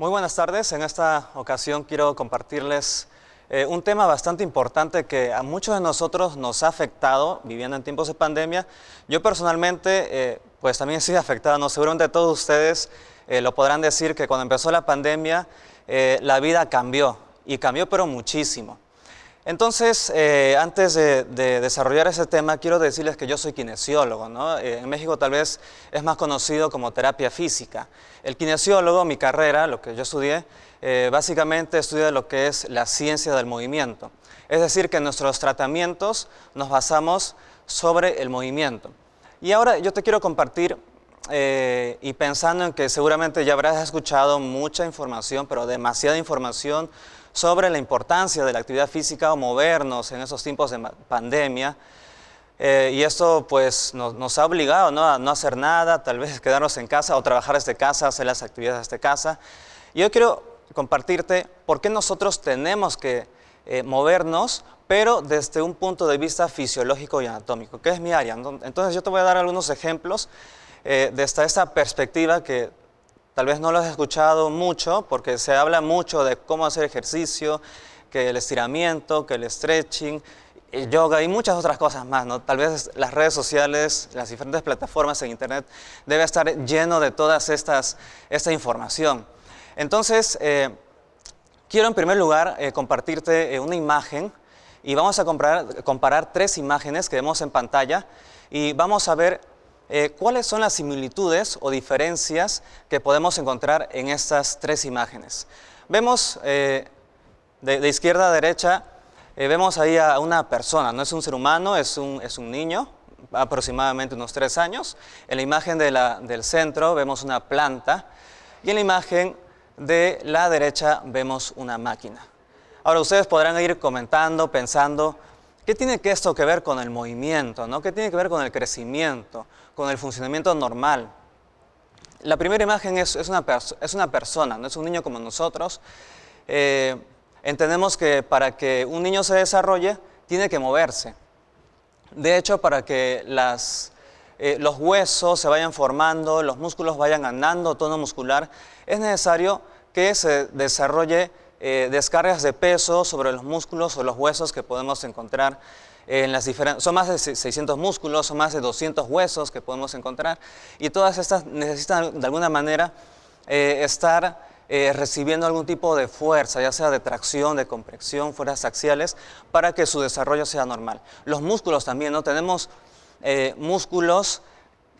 Muy buenas tardes. En esta ocasión quiero compartirles eh, un tema bastante importante que a muchos de nosotros nos ha afectado viviendo en tiempos de pandemia. Yo personalmente, eh, pues también he sido afectado, ¿no? seguramente todos ustedes eh, lo podrán decir que cuando empezó la pandemia la vida cambió y cambió pero muchísimo. Entonces, eh, antes de, desarrollar ese tema, quiero decirles que yo soy kinesiólogo. ¿no? Eh, en México tal vez es más conocido como terapia física. El kinesiólogo, mi carrera, lo que yo estudié, eh, básicamente estudia lo que es la ciencia del movimiento. Es decir, que nuestros tratamientos nos basamos sobre el movimiento. Y ahora yo te quiero compartir, y pensando en que seguramente ya habrás escuchado mucha información, pero demasiada información sobre la importancia de la actividad física o movernos en esos tiempos de pandemia. Eh, y esto pues nos, nos ha obligado ¿no? a no hacer nada, tal vez quedarnos en casa o trabajar desde casa, hacer las actividades desde casa. Y yo quiero compartirte por qué nosotros tenemos que eh, movernos, pero desde un punto de vista fisiológico y anatómico, que es mi área. Entonces yo te voy a dar algunos ejemplos eh, desde esta perspectiva que Tal vez no lo has escuchado mucho porque se habla mucho de cómo hacer ejercicio, que el estiramiento, que el stretching, el yoga y muchas otras cosas más. ¿no? Tal vez las redes sociales, las diferentes plataformas en Internet debe estar lleno de todas estas esta información. Entonces, eh, quiero en primer lugar eh, compartirte eh, una imagen y vamos a comparar tres imágenes que vemos en pantalla y vamos a ver eh, ¿Cuáles son las similitudes o diferencias que podemos encontrar en estas tres imágenes? Vemos eh, de, izquierda a derecha, eh, vemos ahí a una persona, no es un ser humano, es un, niño, aproximadamente unos tres años. En la imagen del centro vemos una planta y en la imagen de la derecha vemos una máquina. Ahora ustedes podrán ir comentando, pensando, ¿Qué tiene que esto que ver con el movimiento? ¿no? ¿Qué tiene que ver con el crecimiento? Con el funcionamiento normal. La primera imagen es, una, es una, persona, no es un niño como nosotros. Eh, entendemos que para que un niño se desarrolle, tiene que moverse. De hecho, para que las, eh, los huesos se vayan formando, los músculos vayan ganando tono muscular, es necesario que se desarrolle eh, descargas de peso sobre los músculos o los huesos que podemos encontrar en las diferentes, son más de 600 músculos, son más de 200 huesos que podemos encontrar y todas estas necesitan de alguna manera eh, estar eh, recibiendo algún tipo de fuerza, ya sea de tracción, de compresión, fuerzas axiales, para que su desarrollo sea normal. Los músculos también, ¿no? Tenemos músculos,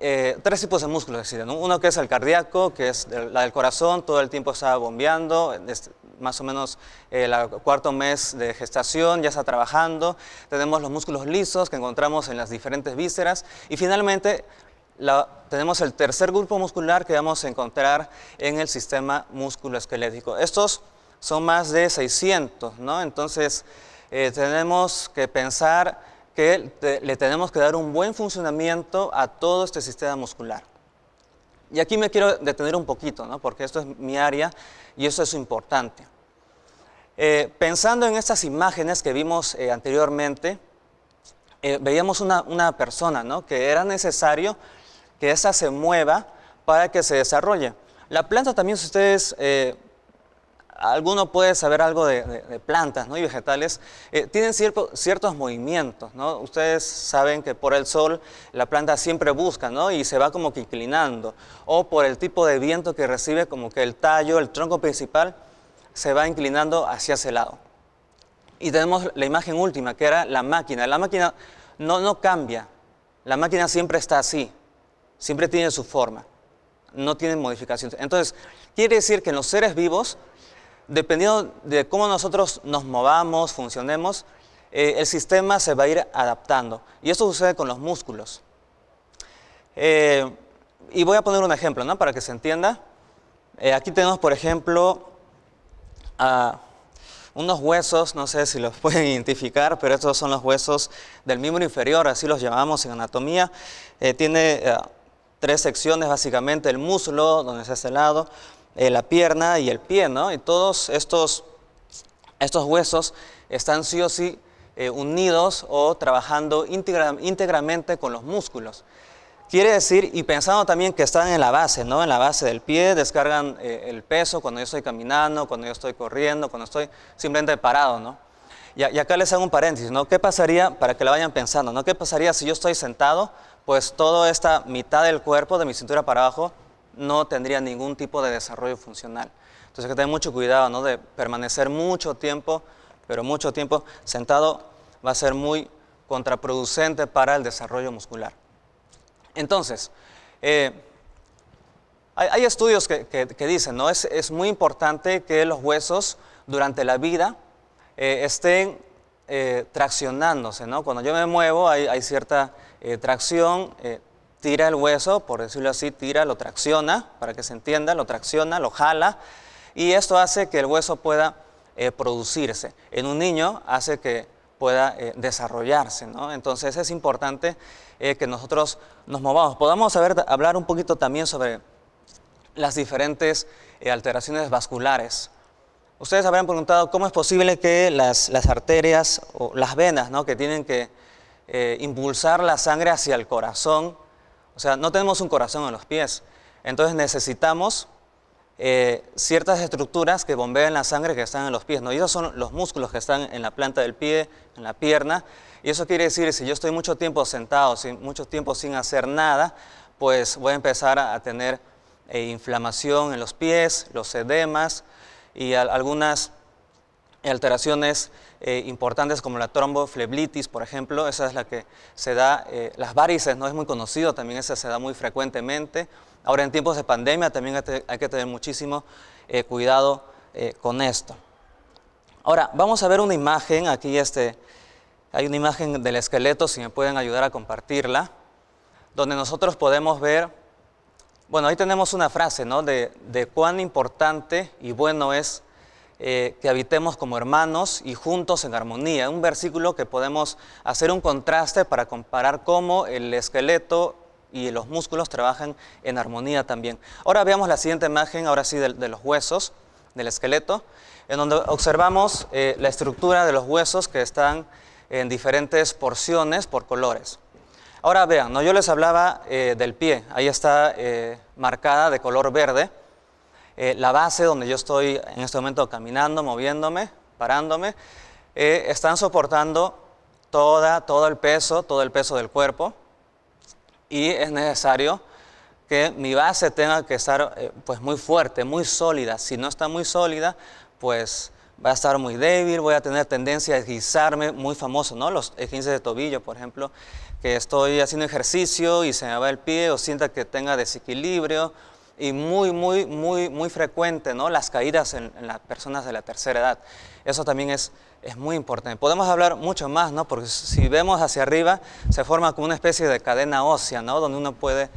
tres tipos de músculos es decir Uno que es el cardíaco, que es la del corazón, todo el tiempo está bombeando, este más o menos el eh, cuarto mes de gestación, ya está trabajando, tenemos los músculos lisos que encontramos en las diferentes vísceras y finalmente tenemos el tercer grupo muscular que vamos a encontrar en el sistema musculoesquelético. Estos son más de 600, ¿no? Entonces eh, tenemos que pensar que le tenemos que dar un buen funcionamiento a todo este sistema muscular. Y aquí me quiero detener un poquito, ¿no? porque esto es mi área y eso es importante. Eh, pensando en estas imágenes que vimos eh, anteriormente, eh, veíamos una, una persona ¿no? que era necesario que esa se mueva para que se desarrolle. La planta también, si ustedes alguno puede saber algo de, plantas ¿no? y vegetales, eh, tienen ciertos movimientos. Ustedes saben que por el sol la planta siempre busca y se va como que inclinando, o por el tipo de viento que recibe, como que el tallo, el tronco principal, se va inclinando hacia ese lado. Y tenemos la imagen última, que era la máquina. La máquina no, no cambia, la máquina siempre está así, siempre tiene su forma, no tiene modificaciones. Entonces, quiere decir que en los seres vivos, dependiendo de cómo nosotros nos movamos, funcionemos, eh, el sistema se va a ir adaptando. Y eso sucede con los músculos. Eh, y voy a poner un ejemplo, ¿no? Para que se entienda. Eh, aquí tenemos, por ejemplo, unos huesos, no sé si los pueden identificar, pero estos son los huesos del miembro inferior, así los llamamos en anatomía. tiene tres secciones, básicamente, el muslo, donde es ese lado, eh, la pierna y el pie, ¿no? Y todos estos, estos huesos están sí o sí eh, unidos o trabajando íntegramente con los músculos. Quiere decir, y pensando también que están en la base, ¿no? En la base del pie, descargan eh, el peso cuando yo estoy caminando, cuando yo estoy corriendo, cuando estoy simplemente parado, ¿no? Y, acá les hago un paréntesis, ¿no? ¿Qué pasaría, para que la vayan pensando, ¿no? ¿Qué pasaría si yo estoy sentado? Pues toda esta mitad del cuerpo, de mi cintura para abajo, no tendría ningún tipo de desarrollo funcional. Entonces hay que tener mucho cuidado ¿no? de permanecer mucho tiempo, pero mucho tiempo sentado va a ser muy contraproducente para el desarrollo muscular. Entonces, eh, hay, estudios que, dicen, ¿no? Es, muy importante que los huesos durante la vida eh, estén eh, traccionándose, ¿no? Cuando yo me muevo hay, hay cierta tracción, tira el hueso, por decirlo así, tira, lo tracciona, para que se entienda, lo tracciona, lo jala, y esto hace que el hueso pueda eh, producirse. En un niño hace que pueda eh, desarrollarse, ¿no? Entonces es importante eh, que nosotros nos movamos. Podamos hablar un poquito también sobre las diferentes alteraciones vasculares. Ustedes habrán preguntado cómo es posible que las, las arterias o las venas, ¿no? Que tienen que impulsar la sangre hacia el corazón, o sea, no tenemos un corazón en los pies. Entonces necesitamos eh, ciertas estructuras que bombean la sangre que están en los pies. ¿no? Y esos son los músculos que están en la planta del pie, en la pierna. Y eso quiere decir, si yo estoy mucho tiempo sentado, sin, mucho tiempo sin hacer nada, pues voy a empezar a, tener eh, inflamación en los pies, los edemas y algunas alteraciones eh, importantes como la trombofleblitis, por ejemplo, esa es la que se da, eh, las varices, no es muy conocido, también esa se da muy frecuentemente. Ahora en tiempos de pandemia también hay que tener muchísimo eh, cuidado con esto. Ahora, vamos a ver una imagen, aquí este, hay una imagen del esqueleto, si me pueden ayudar a compartirla, donde nosotros podemos ver, bueno, ahí tenemos una frase, ¿no? de cuán importante y bueno es eh, que habitemos como hermanos y juntos en armonía. Un versículo que podemos hacer un contraste para comparar cómo el esqueleto y los músculos trabajan en armonía también. Ahora veamos la siguiente imagen, ahora sí, de, los huesos, del esqueleto, en donde observamos eh, la estructura de los huesos que están en diferentes porciones por colores. Ahora vean, ¿no? yo les hablaba eh, del pie, ahí está marcada de color verde eh, la base donde yo estoy en este momento caminando, moviéndome, parándome, eh, están soportando toda, todo el peso, todo el peso del cuerpo y es necesario que mi base tenga que estar eh, pues muy fuerte, muy sólida. Si no está muy sólida, pues va a estar muy débil, voy a tener tendencia a deslizarme, muy famoso, ¿no? Los esguinces de tobillo, por ejemplo, que estoy haciendo ejercicio y se me va el pie o sienta que tenga desequilibrio y muy, muy, muy, muy frecuente ¿no? las caídas en, las personas de la tercera edad. Eso también es, es muy importante. Podemos hablar mucho más, ¿no? porque si vemos hacia arriba, se forma como una especie de cadena ósea, ¿no? donde uno puede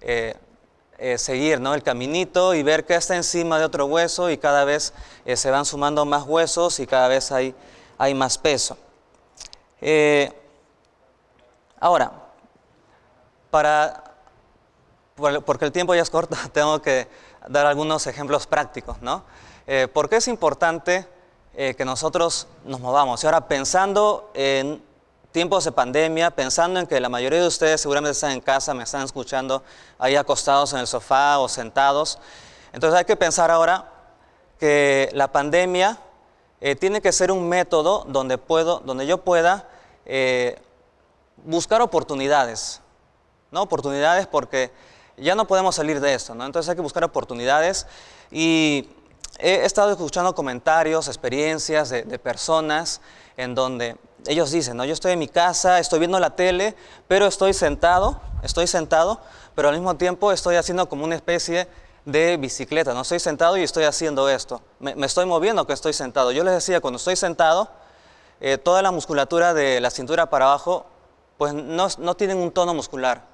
eh, eh, seguir ¿no? el caminito y ver que está encima de otro hueso y cada vez eh, se van sumando más huesos y cada vez hay, hay más peso. ahora, para porque el tiempo ya es corto, tengo que dar algunos ejemplos prácticos, ¿no? Eh, ¿Por qué es importante eh, que nosotros nos movamos? Y ahora, pensando en tiempos de pandemia, pensando en que la mayoría de ustedes seguramente están en casa, me están escuchando ahí acostados en el sofá o sentados, entonces hay que pensar ahora que la pandemia eh, tiene que ser un método donde, puedo, donde yo pueda eh, buscar oportunidades, ¿no? Oportunidades porque ya no podemos salir de esto, ¿no? Entonces hay que buscar oportunidades y he estado escuchando comentarios, experiencias de, personas en donde ellos dicen, ¿no? Yo estoy en mi casa, estoy viendo la tele, pero estoy sentado, estoy sentado, pero al mismo tiempo estoy haciendo como una especie de bicicleta, ¿no? Estoy sentado y estoy haciendo esto. Me, estoy moviendo que estoy sentado. Yo les decía, cuando estoy sentado, eh, toda la musculatura de la cintura para abajo, pues no tienen un tono muscular.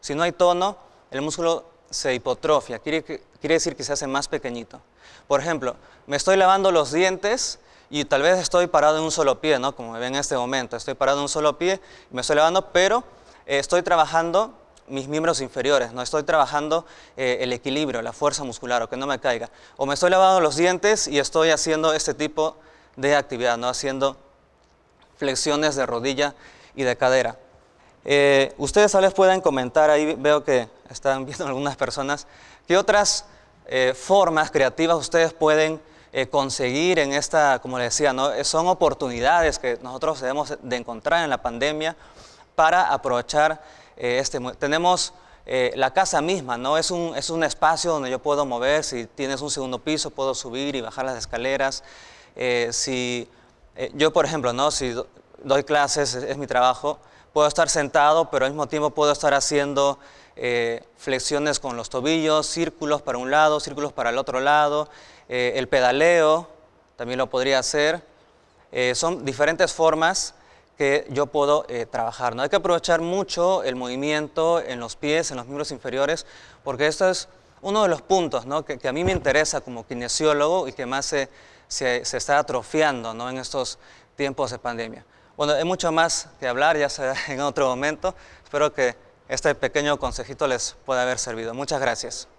Si no hay tono, el músculo se hipotrofia, quiere, decir que se hace más pequeñito. Por ejemplo, me estoy lavando los dientes y tal vez estoy parado en un solo pie, ¿no? Como me ven en este momento, estoy parado en un solo pie, me estoy lavando, pero eh, estoy trabajando mis miembros inferiores, no estoy trabajando eh, el equilibrio, la fuerza muscular, o que no me caiga. O me estoy lavando los dientes y estoy haciendo este tipo de actividad, ¿no? Haciendo flexiones de rodilla y de cadera. Eh, ustedes tal vez pueden comentar, ahí veo que están viendo algunas personas, ¿qué otras eh, formas creativas ustedes pueden eh, conseguir en esta, como les decía, son oportunidades que nosotros debemos de encontrar en la pandemia para aprovechar este... Tenemos la casa misma, ¿no? Es un, espacio donde yo puedo mover, si tienes un segundo piso puedo subir y bajar las escaleras. si yo, por ejemplo, ¿no? Si doy clases, es mi trabajo, puedo estar sentado, pero al mismo tiempo puedo estar haciendo eh, flexiones con los tobillos, círculos para un lado, círculos para el otro lado, eh, el pedaleo también lo podría hacer. Eh, son diferentes formas que yo puedo trabajar. ¿no? Hay que aprovechar mucho el movimiento en los pies, en los miembros inferiores, porque esto es uno de los puntos que, a mí me interesa como kinesiólogo y que más se, se, está atrofiando en estos tiempos de pandemia. Bueno, hay mucho más que hablar, ya será en otro momento. Espero que este pequeño consejito les pueda haber servido. Muchas gracias.